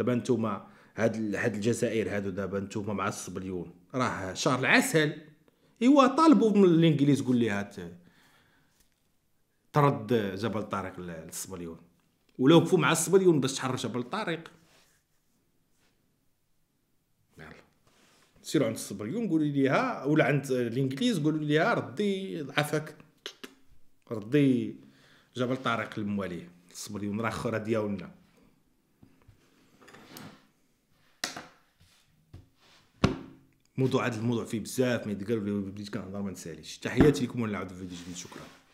دابا نتوما هاد هاد الجزائر هادو دابا نتوما مع الصبليون راه شهر العسل ايوا طالبوا من الانجليز قول ليها ترد جبل طارق للصبليون ولا وقفوا مع الصبليون باش تحرر جبل طارق سيروا عند الصبليون قولوا ليها ولا عند الانجليز قولوا ليها ردي ضعفك ردي جبل طارق للمواليه الصبليون راه خرا ديالنا موضوع هذا الموضوع فيه بزاف ما يتقال بديت كنهضر ما نساليش تحياتي لكم في فيديو جديد شكرا